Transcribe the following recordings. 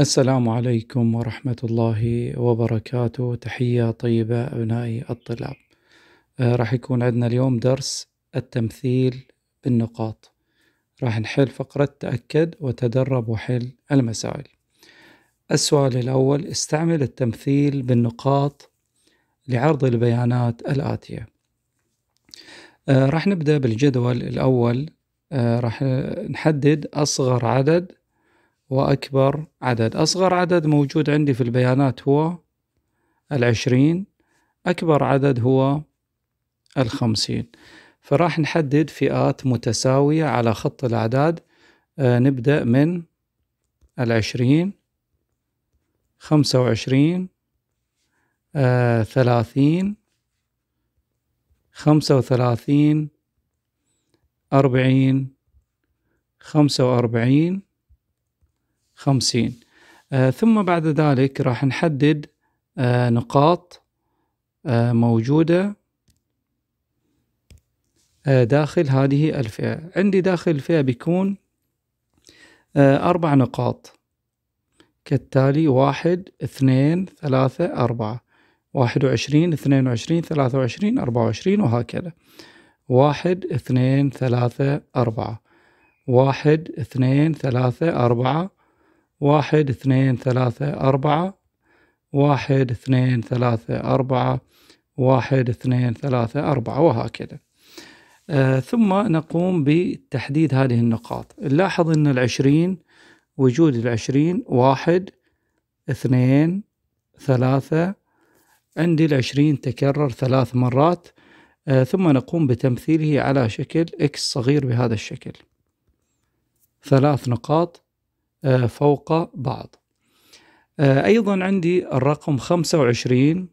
السلام عليكم ورحمة الله وبركاته تحية طيبة أبنائي الطلاب آه، راح يكون عندنا اليوم درس التمثيل بالنقاط راح نحل فقرة تأكد وتدرب وحل المسائل السؤال الأول استعمل التمثيل بالنقاط لعرض البيانات الآتية آه، راح نبدأ بالجدول الأول آه، راح نحدد أصغر عدد وأكبر عدد أصغر عدد موجود عندي في البيانات هو العشرين أكبر عدد هو الخمسين فراح نحدد فئات متساوية على خط الأعداد آه نبدأ من العشرين خمسة وعشرين آه ثلاثين خمسة وثلاثين أربعين خمسة وأربعين آه ثم بعد ذلك راح نحدد آه، نقاط آه، موجودة آه، داخل هذه الفئة عندي داخل الفئة بيكون أربع نقاط كالتالي واحد اثنين ثلاثة أربعة واحد وعشرين اثنين وعشرين ثلاثة وعشرين أربعة وعشرين وهكذا واحد اثنين ثلاثة أربعة واحد اثنين ثلاثة أربعة واحد اثنين ثلاثة أربعة واحد اثنين ثلاثة أربعة واحد اثنين ثلاثة أربعة وهكذا آه ثم نقوم بتحديد هذه النقاط نلاحظ أن العشرين وجود العشرين واحد اثنين ثلاثة عندي العشرين تكرر ثلاث مرات آه ثم نقوم بتمثيله على شكل إكس صغير بهذا الشكل ثلاث نقاط آه، فوق بعض آه، أيضا عندي الرقم 25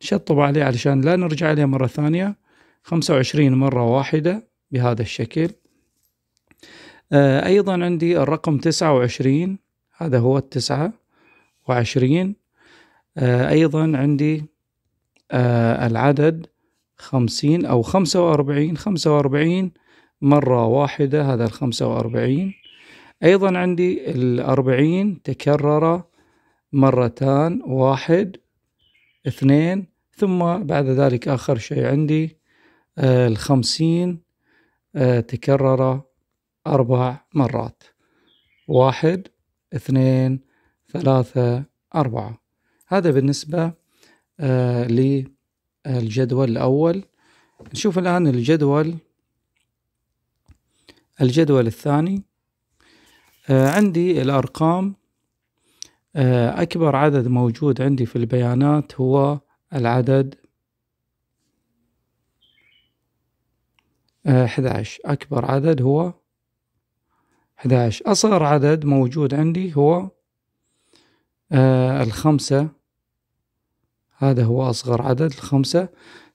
شطب عليه علشان لا نرجع عليه مرة ثانية 25 مرة واحدة بهذا الشكل آه، أيضا عندي الرقم 29 هذا هو التسعة وعشرين أيضا عندي العدد خمسين أو خمسة وأربعين خمسة وأربعين مرة واحدة هذا الخمسة وأربعين أيضا عندي الأربعين تكرر مرتان واحد اثنين ثم بعد ذلك آخر شيء عندي آه، الخمسين آه، تكرر أربع مرات واحد اثنين ثلاثة أربعة هذا بالنسبة آه، للجدول الأول نشوف الآن الجدول الجدول الثاني آه، عندي الأرقام آه، أكبر عدد موجود عندي في البيانات هو العدد 11 آه، أكبر عدد هو 11 أصغر عدد موجود عندي هو الخمسة هذا هو أصغر عدد الخمسة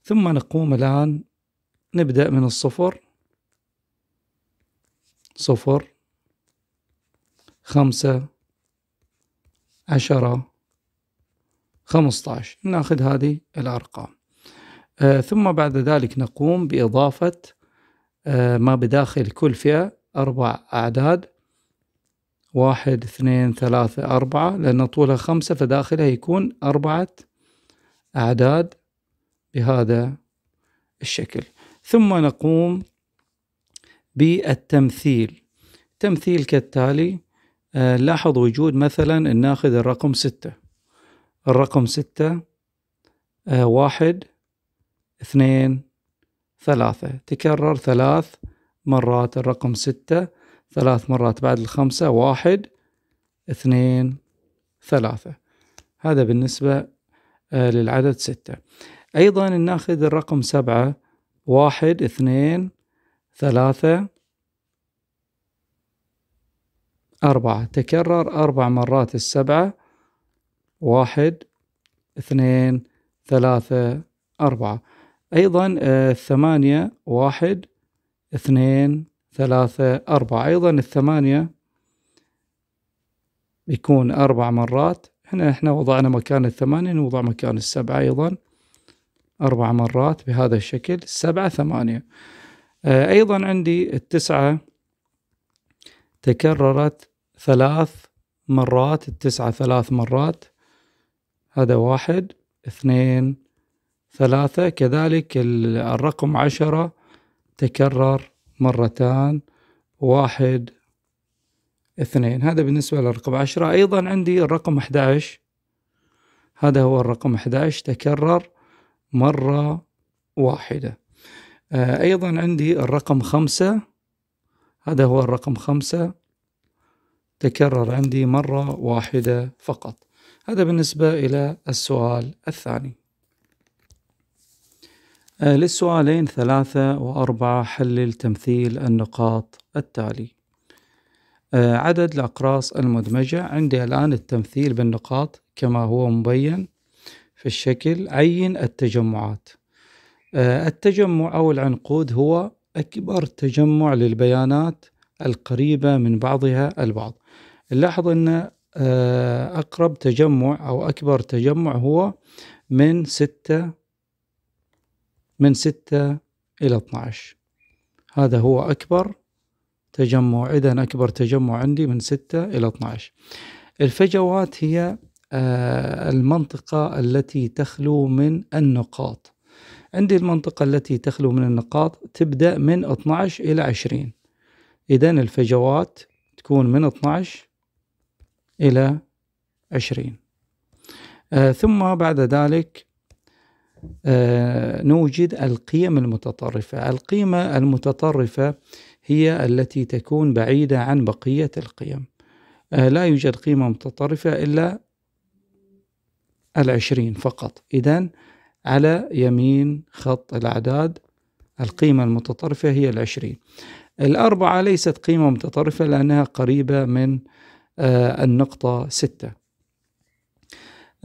ثم نقوم الآن نبدأ من الصفر صفر خمسة عشرة خمستاش ناخذ هذه الأرقام آه ثم بعد ذلك نقوم بإضافة آه ما بداخل كل فئة أربع أعداد واحد اثنين ثلاثة أربعة لأن طولها خمسة فداخلها يكون أربعة أعداد بهذا الشكل ثم نقوم بالتمثيل تمثيل كالتالي آه، لاحظ وجود مثلا ناخذ الرقم ستة الرقم ستة آه، واحد اثنين ثلاثة تكرر ثلاث مرات الرقم ستة ثلاث مرات بعد الخمسة واحد اثنين ثلاثة هذا بالنسبة آه، للعدد ستة أيضا ناخذ الرقم سبعة واحد اثنين ثلاثة أربعة تكرر أربع مرات السبعة واحد اثنين ثلاثة أربعة أيضا آه، الثمانية واحد اثنين ثلاثة أربعة أيضا الثمانية يكون أربع مرات هنا احنا وضعنا مكان الثمانية نوضع مكان السبعة أيضا أربع مرات بهذا الشكل سبعة ثمانية آه، أيضا عندي التسعة تكررت ثلاث مرات التسعة ثلاث مرات هذا واحد اثنين ثلاثة كذلك الرقم عشرة تكرر مرتان واحد اثنين هذا بالنسبة للرقم عشرة أيضا عندي الرقم 11 هذا هو الرقم 11 تكرر مرة واحدة آه، أيضا عندي الرقم خمسة هذا هو الرقم خمسة تكرر عندي مرة واحدة فقط هذا بالنسبة إلى السؤال الثاني آه، للسؤالين ثلاثة وأربعة حلل تمثيل النقاط التالي آه، عدد الأقراص المدمجة عندي الآن التمثيل بالنقاط كما هو مبين في الشكل عين التجمعات آه، التجمع أو العنقود هو أكبر تجمع للبيانات القريبة من بعضها البعض نلاحظ أن آه، أقرب تجمع أو أكبر تجمع هو من ستة من ستة إلى 12 هذا هو أكبر تجمع إذا أكبر تجمع عندي من ستة إلى 12 الفجوات هي آه، المنطقة التي تخلو من النقاط عندي المنطقة التي تخلو من النقاط تبدأ من 12 إلى 20 إذا الفجوات تكون من 12 إلى عشرين آه، ثم بعد ذلك آه، نوجد القيم المتطرفة القيمة المتطرفة هي التي تكون بعيدة عن بقية القيم آه، لا يوجد قيمة متطرفة إلا العشرين فقط إذا على يمين خط الأعداد القيمة المتطرفة هي العشرين الأربعة ليست قيمة متطرفة لأنها قريبة من آه، النقطة ستة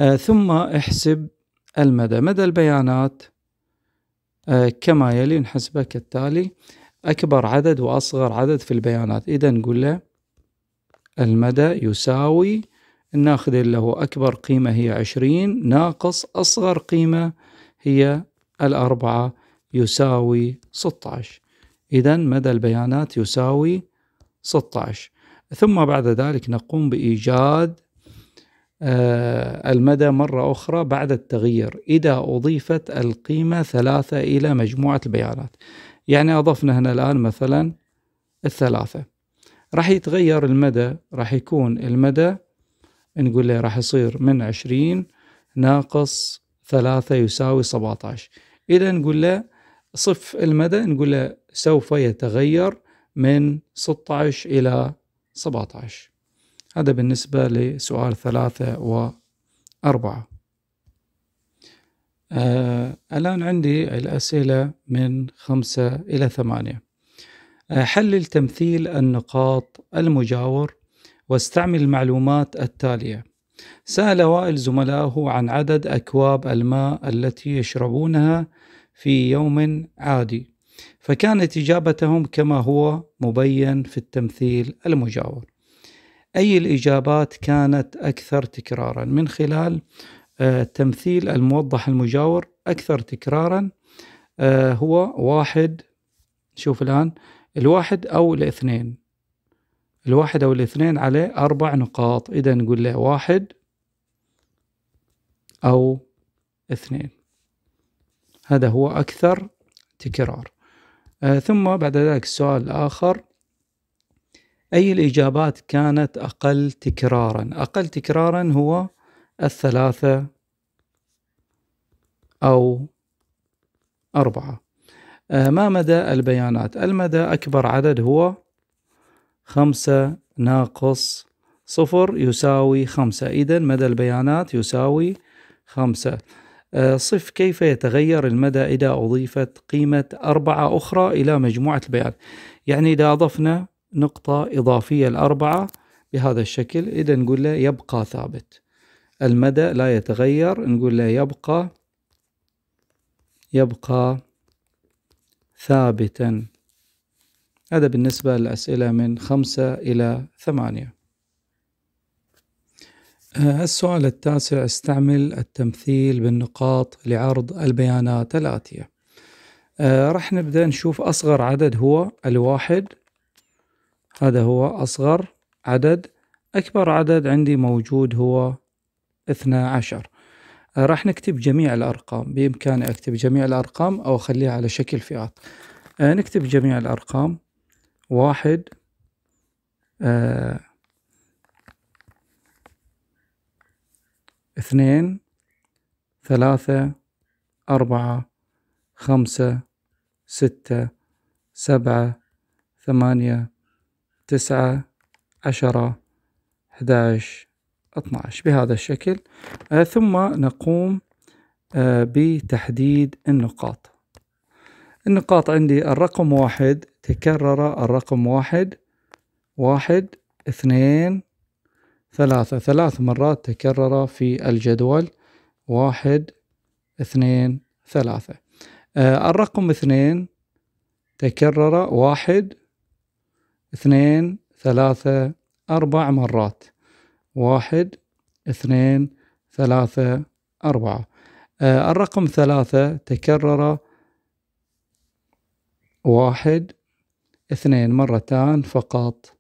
آه، ثم احسب المدى مدى البيانات آه، كما يلي نحسبه كالتالي أكبر عدد وأصغر عدد في البيانات إذا نقول له المدى يساوي ناخذ اللي هو أكبر قيمة هي عشرين ناقص أصغر قيمة هي الأربعة يساوي 16 إذا مدى البيانات يساوي 16 ثم بعد ذلك نقوم بإيجاد آه، المدى مرة أخرى بعد التغيير إذا أضيفت القيمة ثلاثة إلى مجموعة البيانات يعني أضفنا هنا الآن مثلا الثلاثة راح يتغير المدى راح يكون المدى نقول له راح يصير من عشرين ناقص ثلاثة يساوي سبعة عشر إذا نقول له صف المدى نقول له سوف يتغير من 16 إلى 17 هذا بالنسبة لسؤال ثلاثة وأربعة آه الآن عندي الأسئلة من خمسة إلى ثمانية آه حلل تمثيل النقاط المجاور واستعمل المعلومات التالية سأل وائل زملائه عن عدد أكواب الماء التي يشربونها في يوم عادي فكانت إجابتهم كما هو مبين في التمثيل المجاور أي الإجابات كانت أكثر تكرارا من خلال آه، تمثيل الموضح المجاور أكثر تكرارا آه، هو واحد شوف الآن الواحد أو الاثنين الواحد أو الاثنين عليه أربع نقاط إذا نقول له واحد أو اثنين هذا هو أكثر تكرار آه، ثم بعد ذلك السؤال الآخر أي الإجابات كانت أقل تكرارا أقل تكرارا هو الثلاثة أو أربعة آه، ما مدى البيانات المدى أكبر عدد هو خمسة ناقص صفر يساوي خمسة إذا مدى البيانات يساوي خمسة آه، صف كيف يتغير المدى إذا أضيفت قيمة أربعة أخرى إلى مجموعة البيان يعني إذا أضفنا نقطة إضافية الأربعة بهذا الشكل إذا نقول له يبقى ثابت المدى لا يتغير نقول له يبقى يبقى ثابتا هذا بالنسبة للأسئلة من خمسة إلى ثمانية آه، السؤال التاسع استعمل التمثيل بالنقاط لعرض البيانات الآتية آه، راح نبدأ نشوف أصغر عدد هو الواحد هذا هو أصغر عدد أكبر عدد عندي موجود هو 12 عشر آه، راح نكتب جميع الأرقام بإمكاني أكتب جميع الأرقام أو أخليها على شكل فئات نكتب جميع الأرقام واحد اثنين ثلاثة أربعة خمسة ستة سبعة ثمانية تسعة عشرة 11 12 بهذا الشكل آه ثم نقوم آه بتحديد النقاط النقاط عندي الرقم واحد تكرر الرقم واحد واحد اثنين ثلاثة ثلاث مرات تكرر في الجدول واحد اثنين ثلاثة آه، الرقم اثنين تكرر واحد اثنين ثلاثة أربع مرات واحد اثنين ثلاثة أربعة آه، الرقم ثلاثة تكرر واحد اثنين مرتان فقط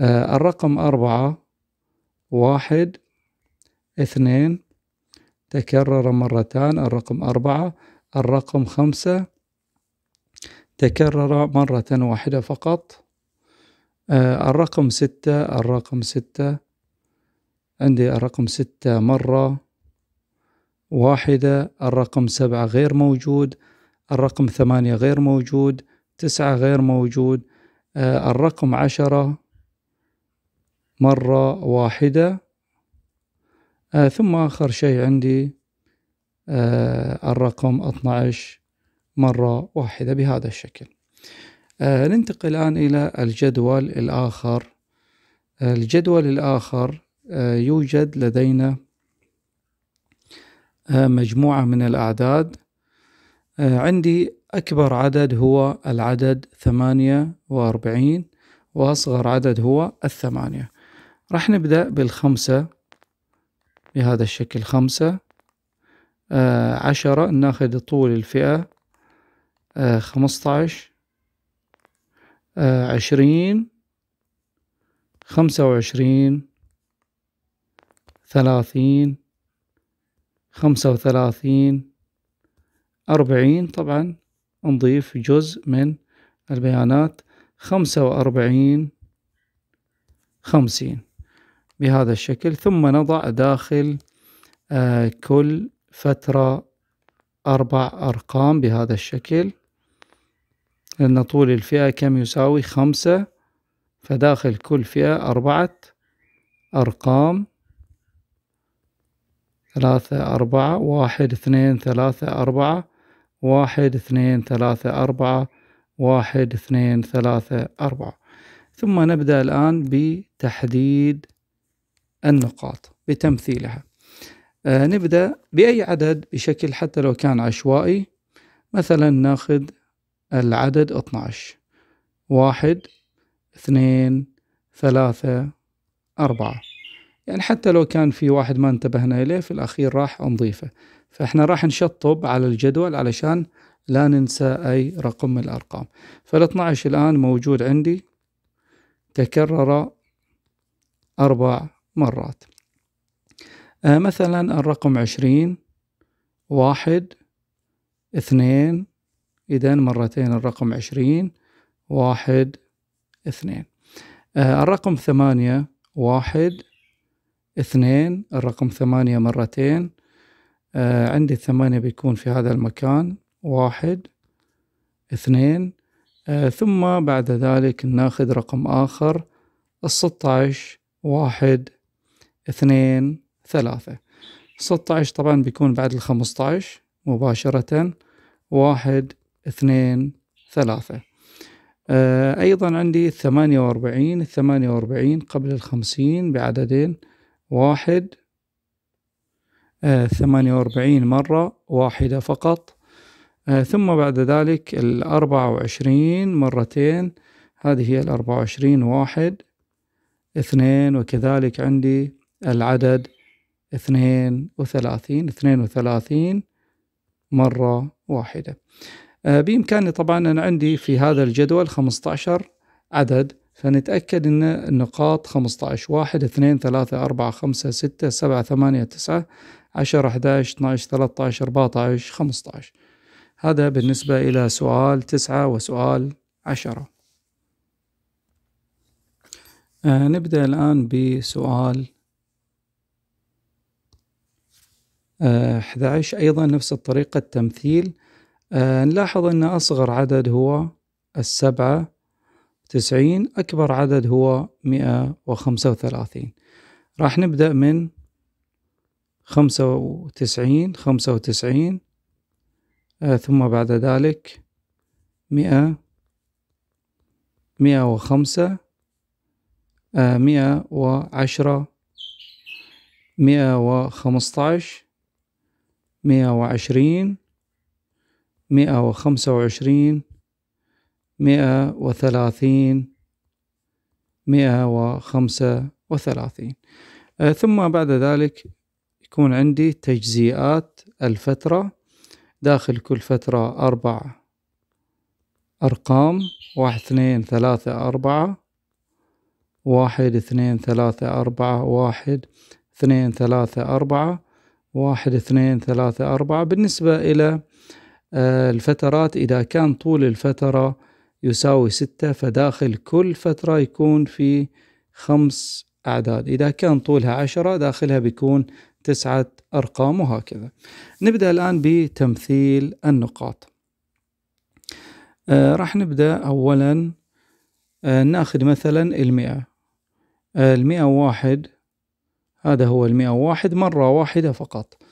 آه، الرقم أربعة واحد اثنين تكرر مرتان الرقم أربعة الرقم خمسة تكرر مرة واحدة فقط آه، الرقم ستة الرقم ستة عندي الرقم ستة مرة واحدة الرقم سبعة غير موجود الرقم ثمانية غير موجود تسعة غير موجود آه، الرقم عشرة مرة واحدة آه ثم آخر شيء عندي آه الرقم 12 مرة واحدة بهذا الشكل آه ننتقل الآن إلى الجدول الآخر آه الجدول الآخر آه يوجد لدينا آه مجموعة من الأعداد آه عندي أكبر عدد هو العدد 48 وأصغر عدد هو الثمانية آه راح نبدأ بالخمسة بهذا الشكل خمسة آه عشرة ناخذ طول الفئة آه خمسطعش آه عشرين خمسة وعشرين ثلاثين خمسة وثلاثين أربعين طبعا نضيف جزء من البيانات خمسة وأربعين خمسين بهذا الشكل ثم نضع داخل آه، كل فترة أربع أرقام بهذا الشكل لأن طول الفئة كم يساوي خمسة فداخل كل فئة أربعة أرقام ثلاثة أربعة واحد اثنين ثلاثة أربعة واحد اثنين ثلاثة أربعة واحد اثنين ثلاثة أربعة ثم نبدأ الآن بتحديد النقاط بتمثيلها آه، نبدأ بأي عدد بشكل حتى لو كان عشوائي مثلا ناخذ العدد 12 واحد اثنين ثلاثة أربعة يعني حتى لو كان في واحد ما انتبهنا إليه في الأخير راح نضيفه فإحنا راح نشطب على الجدول علشان لا ننسى أي رقم من الأرقام فال12 الآن موجود عندي تكرر أربع مرات آه، مثلا الرقم عشرين واحد اثنين إذا مرتين الرقم عشرين واحد اثنين آه، الرقم ثمانية واحد اثنين الرقم ثمانية مرتين آه، عندي الثمانية بيكون في هذا المكان واحد اثنين ثم بعد ذلك ناخذ رقم آخر الستعش واحد اثنين ثلاثة 16 طبعا بيكون بعد ال 15 مباشرة واحد اثنين ثلاثة آه، أيضا عندي الثمانية وأربعين الثمانية وأربعين قبل الخمسين بعددين واحد آه، ثمانية وأربعين مرة واحدة فقط آه، ثم بعد ذلك الأربعة وعشرين مرتين هذه هي الأربعة وعشرين واحد اثنين وكذلك عندي العدد 32 32 مرة واحدة آه، بإمكاني طبعا أنا عندي في هذا الجدول 15 عدد فنتأكد أن النقاط 15 1 2 3 4 5 6 7 8 9 10 11 12 13 14 15 هذا بالنسبة إلى سؤال 9 وسؤال 10 آه، نبدأ الآن بسؤال 11 آه، أيضا نفس الطريقة التمثيل آه، نلاحظ أن أصغر عدد هو السبعة تسعين أكبر عدد هو مئة وخمسة وثلاثين راح نبدأ من خمسة وتسعين خمسة وتسعين آه، ثم بعد ذلك مئة مئة وخمسة مئة وعشرة مئة وخمسطعش مئة وعشرين مئة وخمسة وعشرين مئة وثلاثين مئة وخمسة وثلاثين آه، ثم بعد ذلك يكون عندي تجزيئات الفترة داخل كل فترة أربع أرقام واحد اثنين ثلاثة أربعة واحد اثنين ثلاثة أربعة واحد اثنين ثلاثة أربعة واحد اثنين ثلاثة أربعة بالنسبة إلى آه، الفترات إذا كان طول الفترة يساوي ستة فداخل كل فترة يكون في خمس أعداد إذا كان طولها عشرة داخلها بيكون تسعة أرقام وهكذا نبدأ الآن بتمثيل النقاط آه، راح نبدأ أولا آه، ناخذ مثلا المئة المئة واحد هذا هو المئة واحد مرة واحدة فقط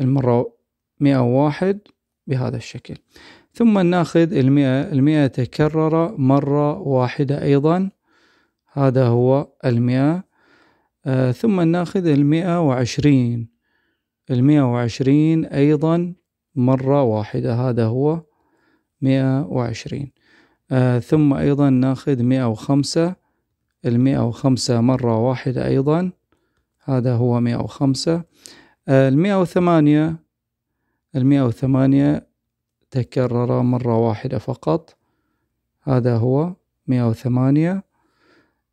المرة مئة واحد بهذا الشكل ثم ناخذ المئة المئة تكرر مرة واحدة أيضا هذا هو المئة آه ثم ناخذ المئة وعشرين المئة وعشرين أيضا مرة واحدة هذا هو مئة وعشرين آه ثم أيضا ناخذ مئة وخمسة المئة وخمسة مرة واحدة أيضا هذا هو مئة وخمسة المئة وثمانية المئة وثمانية تكرر مرة واحدة فقط هذا هو مئة وثمانية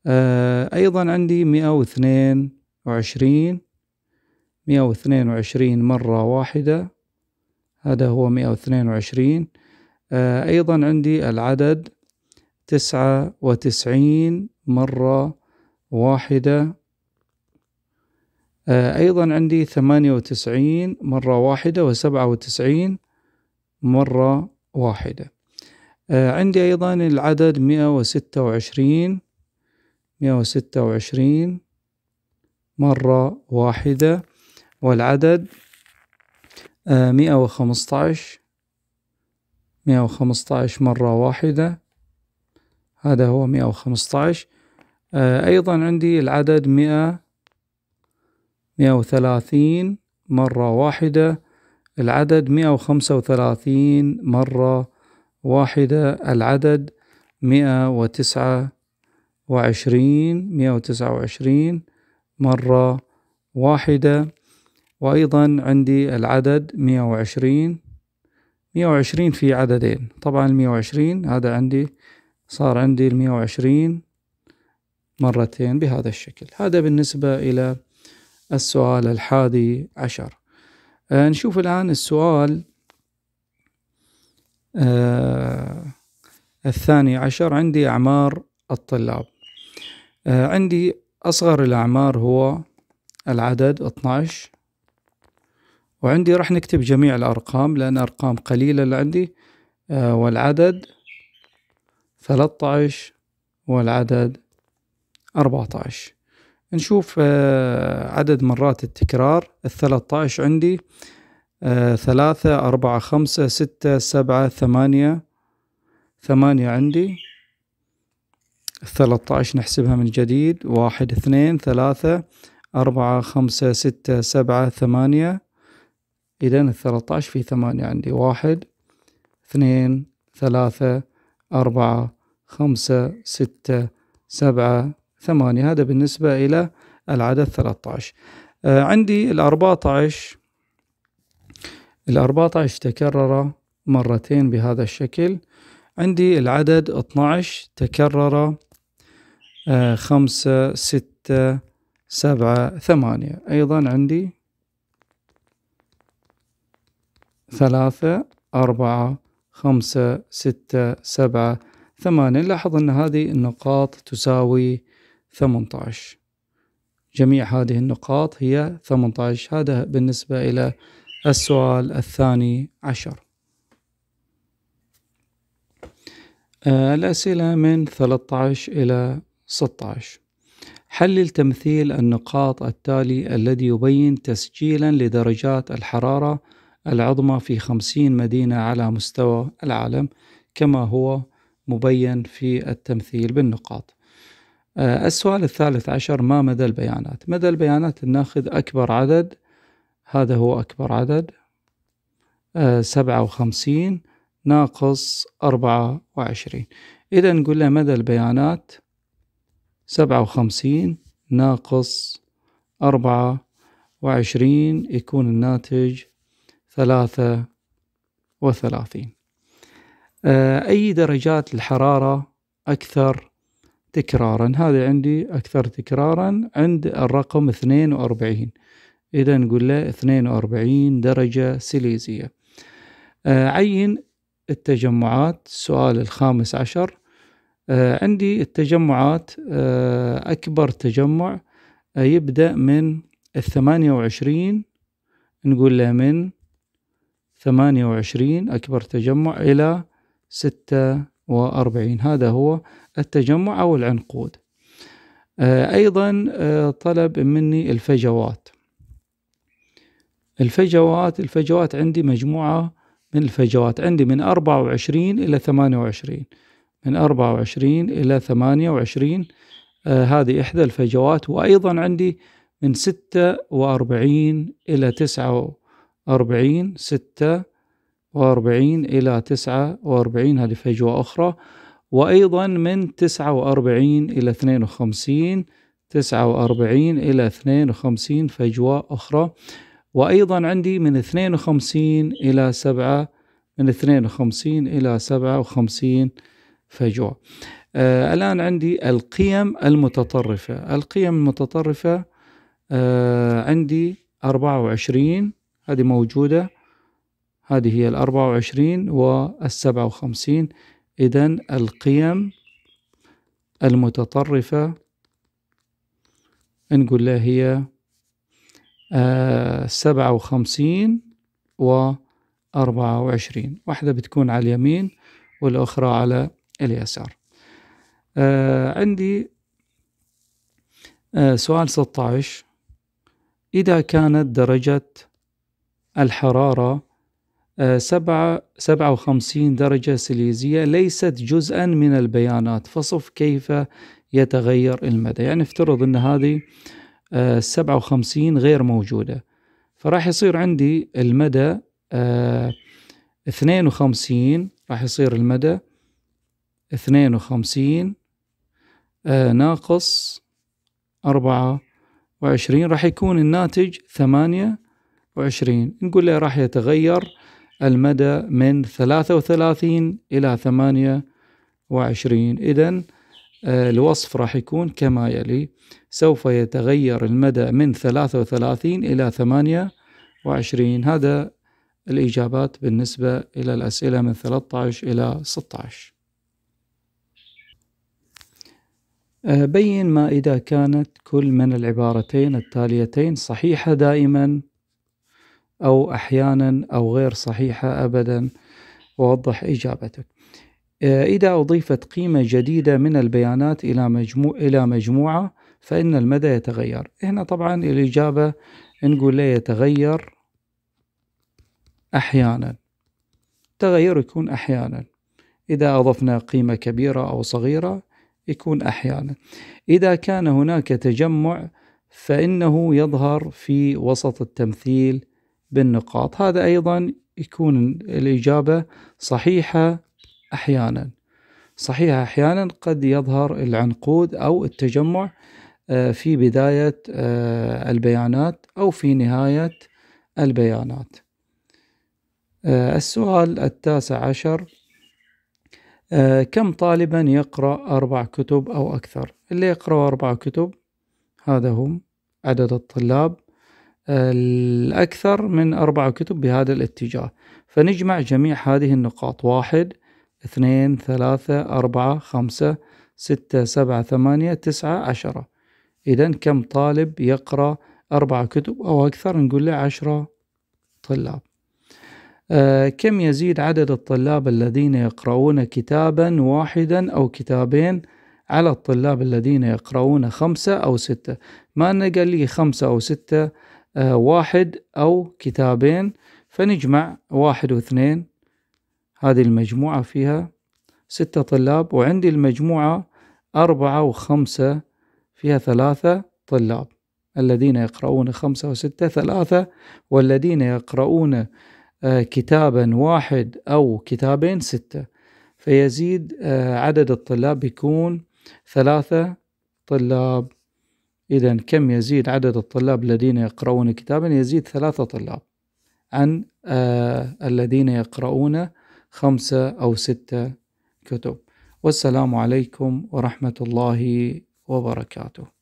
آه، أيضا عندي مئة 122 وعشرين مئة وعشرين مرة واحدة هذا هو مئة وعشرين آه، أيضا عندي العدد تسعة وتسعين مرة واحدة آه، أيضا عندي ثمانية وتسعين مرة واحدة وسبعة وتسعين مرة واحدة آه، عندي أيضا العدد مئة وستة وعشرين مئة وستة وعشرين مرة واحدة والعدد آه، مئة وخمسطعش مئة وخمسطعش مرة واحدة هذا هو مئة وخمسطعش أيضا عندي العدد مئة مئة وثلاثين مرة واحدة العدد مئة وخمسة وثلاثين مرة واحدة العدد مئة وتسعة وعشرين مئة وتسعة وعشرين مرة واحدة وأيضا عندي العدد مئة وعشرين مئة وعشرين في عددين طبعا المئة وعشرين هذا عندي صار عندي المئة وعشرين مرتين بهذا الشكل هذا بالنسبة إلى السؤال الحادي عشر آه، نشوف الآن السؤال آه الثاني عشر عندي أعمار الطلاب آه عندي أصغر الأعمار هو العدد 12 وعندي راح نكتب جميع الأرقام لأن أرقام قليلة اللي عندي آه والعدد 13 والعدد 14 نشوف آه، عدد مرات التكرار الثلاثة عشر عندي آه، ثلاثة أربعة خمسة ستة سبعة ثمانية ثمانية عندي الثلاثة عشر نحسبها من جديد واحد اثنين ثلاثة أربعة خمسة ستة سبعة ثمانية إذا الثلاثة عشر في ثمانية عندي واحد اثنين ثلاثة أربعة خمسة ستة سبعة ثمانية هذا بالنسبة إلى العدد 13 آه، عندي ال 14 ال 14 تكرر مرتين بهذا الشكل عندي العدد 12 تكرر آه، خمسة ستة سبعة ثمانية أيضا عندي ثلاثة أربعة خمسة ستة سبعة ثمانية لاحظ أن هذه النقاط تساوي 18 جميع هذه النقاط هي 18 هذا بالنسبة إلى السؤال الثاني عشر آه، الأسئلة من 13 إلى 16 حلل تمثيل النقاط التالي الذي يبين تسجيلا لدرجات الحرارة العظمى في 50 مدينة على مستوى العالم كما هو مبين في التمثيل بالنقاط آه، السؤال الثالث عشر ما مدى البيانات مدى البيانات ناخذ أكبر عدد هذا هو أكبر عدد آه، سبعة وخمسين ناقص أربعة وعشرين إذا نقول له مدى البيانات سبعة وخمسين ناقص أربعة وعشرين يكون الناتج ثلاثة وثلاثين آه، أي درجات الحرارة أكثر تكرارا هذا عندي أكثر تكرارا عند الرقم 42 إذا نقول له 42 درجة سيليزية آه، عين التجمعات السؤال الخامس عشر آه، عندي التجمعات آه، أكبر تجمع يبدأ من الثمانية وعشرين نقول له من ثمانية وعشرين أكبر تجمع إلى ستة وأربعين هذا هو التجمع أو العنقود آه، أيضا آه، طلب مني الفجوات الفجوات الفجوات عندي مجموعة من الفجوات عندي من أربعة وعشرين إلى ثمانية وعشرين من أربعة وعشرين إلى ثمانية وعشرين آه، هذه إحدى الفجوات وأيضا عندي من ستة وأربعين إلى تسعة وأربعين ستة وأربعين إلى تسعة وأربعين هذه فجوة أخرى وأيضا من تسعة وأربعين إلى اثنين وخمسين تسعة وأربعين إلى اثنين وخمسين فجوة أخرى وأيضا عندي من اثنين وخمسين إلى سبعة من اثنين وخمسين إلى سبعة وخمسين فجوة آه الآن عندي القيم المتطرفة القيم المتطرفة آه عندي أربعة وعشرين هذه موجودة هذه هي الأربعة وعشرين والسبعة وخمسين إذا القيم المتطرفة نقول لها هي آه، سبعة وخمسين وأربعة وعشرين واحدة بتكون على اليمين والأخرى على اليسار آه، عندي آه، سؤال 16 إذا كانت درجة الحرارة سبعة سبعة وخمسين درجة سيليزية ليست جزءا من البيانات فصف كيف يتغير المدى يعني افترض أن هذه آه، سبعة وخمسين غير موجودة فراح يصير عندي المدى آه، اثنين وخمسين راح يصير المدى اثنين وخمسين آه، ناقص أربعة وعشرين راح يكون الناتج ثمانية وعشرين نقول له راح يتغير المدى من 33 إلى 28 إذا آه، الوصف راح يكون كما يلي سوف يتغير المدى من 33 إلى 28 هذا الإجابات بالنسبة إلى الأسئلة من 13 إلى 16 آه، بين ما إذا كانت كل من العبارتين التاليتين صحيحة دائما أو أحيانا أو غير صحيحة أبدا ووضح إجابتك آه، إذا أضيفت قيمة جديدة من البيانات إلى, مجموع إلى مجموعة فإن المدى يتغير هنا طبعا الإجابة نقول لا يتغير أحيانا التغير يكون أحيانا إذا أضفنا قيمة كبيرة أو صغيرة يكون أحيانا إذا كان هناك تجمع فإنه يظهر في وسط التمثيل بالنقاط هذا أيضا يكون الإجابة صحيحة أحيانا صحيحة أحيانا قد يظهر العنقود أو التجمع آه، في بداية آه، البيانات أو في نهاية البيانات آه، السؤال التاسع عشر كم طالبا يقرأ أربع كتب أو أكثر اللي يقرأ أربع كتب هذا هم عدد الطلاب الأكثر من أربع كتب بهذا الاتجاه فنجمع جميع هذه النقاط واحد اثنين ثلاثة أربعة خمسة ستة سبعة ثمانية تسعة عشرة إذا كم طالب يقرأ أربع كتب أو أكثر نقول له عشرة طلاب أه كم يزيد عدد الطلاب الذين يقرؤون كتابا واحدا أو كتابين على الطلاب الذين يقرؤون خمسة أو ستة ما أنه قال لي خمسة أو ستة آه، واحد أو كتابين فنجمع واحد واثنين هذه المجموعة فيها ستة طلاب وعندي المجموعة أربعة وخمسة فيها ثلاثة طلاب الذين يقرؤون خمسة وستة ثلاثة والذين يقرؤون آه، كتابا واحد أو كتابين ستة فيزيد آه، عدد الطلاب يكون ثلاثة طلاب إذا كم يزيد عدد الطلاب الذين يقرؤون كتابا يزيد ثلاثة طلاب عن آه الذين يقرؤون خمسة أو ستة كتب والسلام عليكم ورحمة الله وبركاته